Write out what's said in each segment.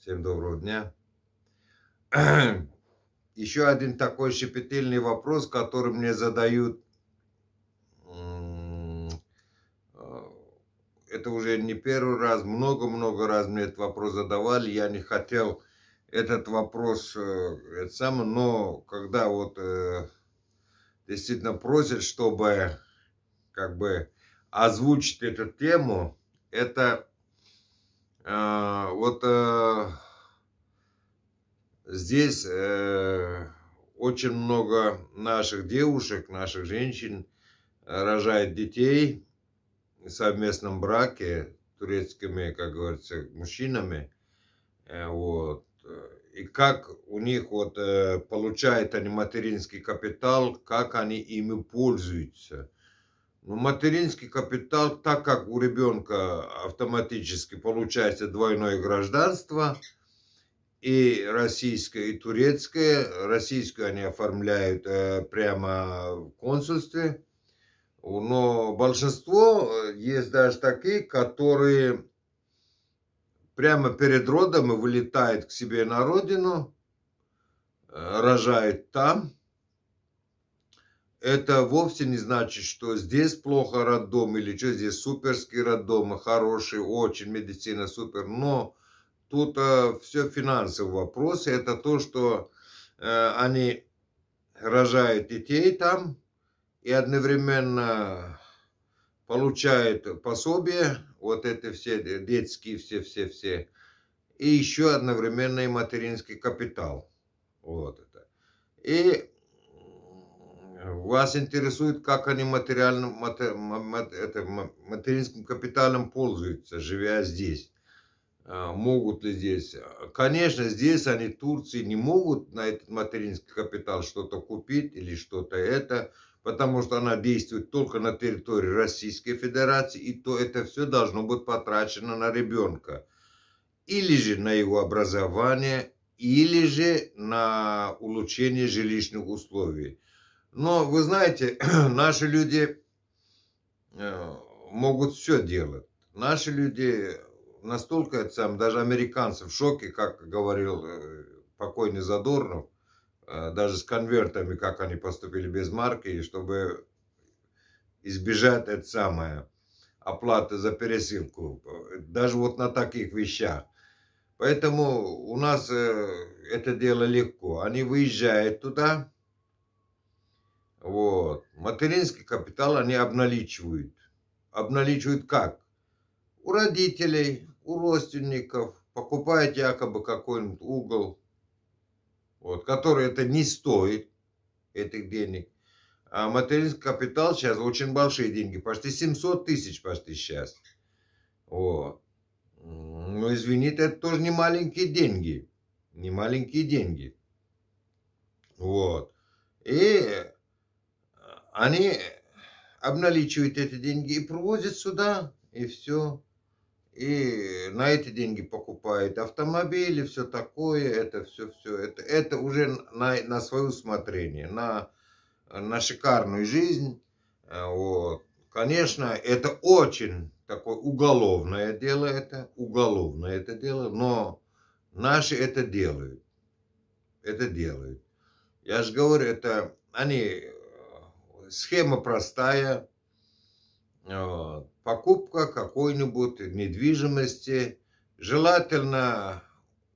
Всем доброго дня. Еще один такой щепетильный вопрос, который мне задают. Э, это уже не первый раз, много-много раз мне этот вопрос задавали. Я не хотел этот вопрос, э, это самое, но когда вот э, действительно просят, чтобы как бы озвучить эту тему, это Э, вот э, здесь э, очень много наших девушек, наших женщин рожает детей в совместном браке турецкими, как говорится, мужчинами. Вот. И как у них вот получает они материнский капитал, как они ими пользуются – но ну, материнский капитал, так как у ребенка автоматически получается двойное гражданство, и российское, и турецкое. Российскую они оформляют э, прямо в консульстве. Но большинство э, есть даже такие, которые прямо перед родом вылетают к себе на родину, э, рожают там – это вовсе не значит, что здесь плохо роддом или что здесь суперский роддом, а хороший, очень медицина супер, но тут э, все финансовый вопрос, и это то, что э, они рожают детей там и одновременно получают пособие, вот это все детские, все-все-все, и еще одновременно и материнский капитал. Вот это. И вас интересует, как они материальным, матер, это, материнским капиталом пользуются, живя здесь. А, могут ли здесь? Конечно, здесь они, Турции, не могут на этот материнский капитал что-то купить или что-то это, потому что она действует только на территории Российской Федерации, и то это все должно быть потрачено на ребенка. Или же на его образование, или же на улучшение жилищных условий. Но вы знаете, наши люди э, могут все делать. Наши люди настолько, это сам, даже американцы в шоке, как говорил э, покойный Задорнов, э, даже с конвертами, как они поступили без марки, и чтобы избежать это самое оплаты за пересылку, даже вот на таких вещах. Поэтому у нас это дело легко. Они выезжают туда, вот. Материнский капитал они обналичивают. Обналичивают как? У родителей, у родственников. Покупают якобы какой-нибудь угол, вот, который это не стоит, этих денег. А материнский капитал сейчас очень большие деньги, почти 700 тысяч почти сейчас. Вот. Но ну, извините, это тоже не маленькие деньги. Не маленькие деньги. Вот. И они обналичивают эти деньги и привозят сюда, и все. И на эти деньги покупают автомобили, все такое, это все, все. Это, это уже на, на свое усмотрение, на, на шикарную жизнь. Э, вот. Конечно, это очень такое уголовное дело, это уголовное это дело, но наши это делают. Это делают. Я же говорю, это они схема простая. Э, покупка какой-нибудь недвижимости. Желательно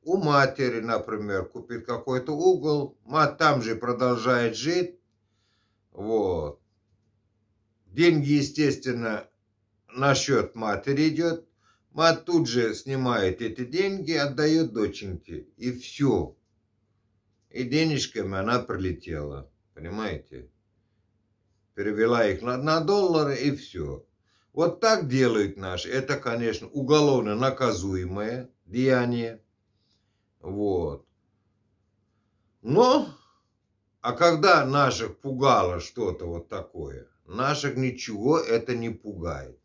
у матери, например, купит какой-то угол. Мать там же продолжает жить. Вот. Деньги, естественно, на счет матери идет. Мать тут же снимает эти деньги, отдает доченьке. И все. И денежками она прилетела. Понимаете? перевела их на, на доллары и все. Вот так делают наши. Это, конечно, уголовно наказуемое деяние. Вот. Но, а когда наших пугало что-то вот такое, наших ничего это не пугает.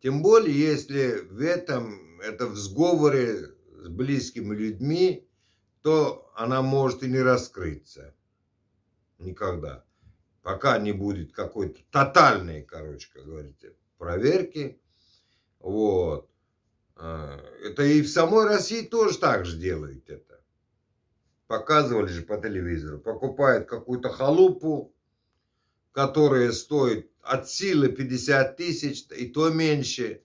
Тем более, если в этом, это в сговоре с близкими людьми, то она может и не раскрыться. Никогда пока не будет какой-то тотальной, короче, как говорите, проверки. Вот. А, это и в самой России тоже так же делают это. Показывали же по телевизору. Покупают какую-то халупу, которая стоит от силы 50 тысяч, и то меньше.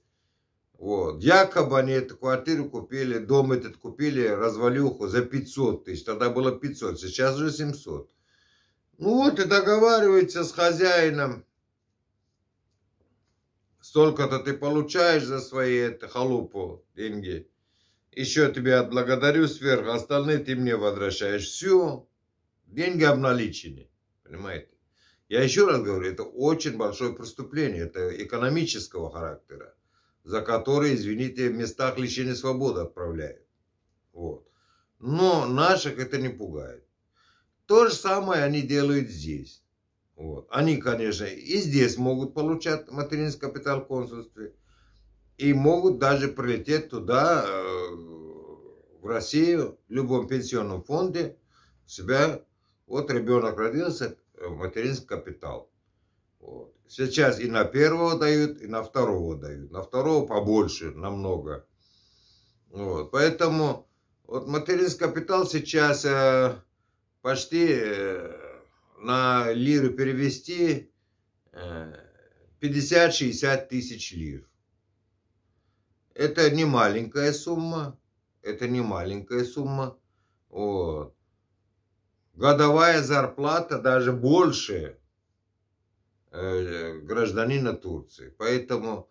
Вот. Якобы они эту квартиру купили, дом этот купили, развалюху за 500 тысяч. Тогда было 500, сейчас уже 700. Ну вот и договаривается с хозяином. Столько-то ты получаешь за свои это, халупу деньги. Еще тебя отблагодарю сверх, остальные ты мне возвращаешь. Все, деньги обналичены, понимаете? Я еще раз говорю, это очень большое преступление, это экономического характера, за которое, извините, в местах лишения свободы отправляют. Вот. Но наших это не пугает. То же самое они делают здесь. Вот. Они, конечно, и здесь могут получать материнский капитал в консульстве, и могут даже прилететь туда, э, в Россию, в любом пенсионном фонде, себя, вот ребенок родился, э, материнский капитал. Вот. Сейчас и на первого дают, и на второго дают. На второго побольше, намного. Вот. Поэтому вот материнский капитал сейчас э, почти э, на лиры перевести 50-60 э, тысяч лир. Это не маленькая сумма, это не маленькая сумма. Вот. Годовая зарплата даже больше э, гражданина Турции. Поэтому,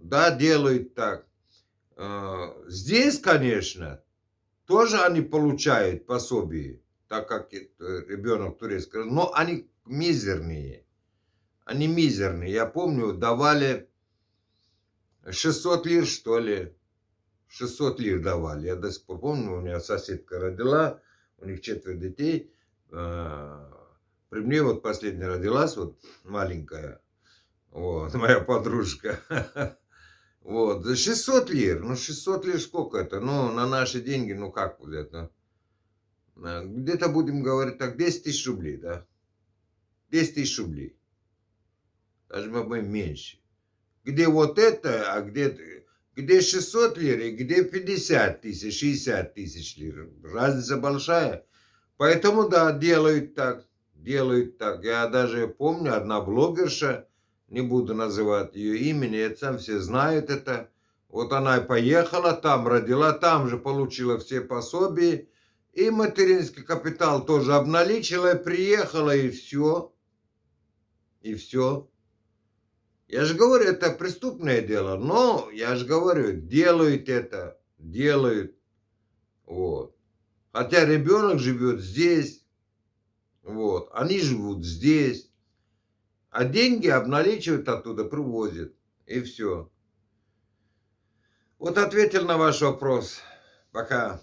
да, делают так. Здесь, конечно, тоже они получают пособие так как э, ребенок турецкий, но они мизерные. Они мизерные. Я помню, давали 600 лир, что ли. 600 лир давали. Я до сих пор помню, у меня соседка родила, у них четверо детей. А, при мне вот последняя родилась, вот маленькая, вот, моя подружка. Вот, за 600 лир, ну 600 лир сколько это? Ну, на наши деньги, ну как вот это? А, где-то будем говорить так, 10 тысяч рублей, да? 10 тысяч рублей. Даже, по-моему, меньше. Где вот это, а где, где 600 лир, и где 50 тысяч, 60 тысяч лир. Разница большая. Поэтому, да, делают так, делают так. Я даже помню, одна блогерша, не буду называть ее имени, это сам все знают это. Вот она и поехала там, родила там же, получила все пособия и материнский капитал тоже обналичила, и приехала и все. И все. Я же говорю, это преступное дело, но я же говорю, делают это, делают. Вот. Хотя ребенок живет здесь, вот, они живут здесь, а деньги обналичивают оттуда, привозят, и все. Вот ответил на ваш вопрос. Пока.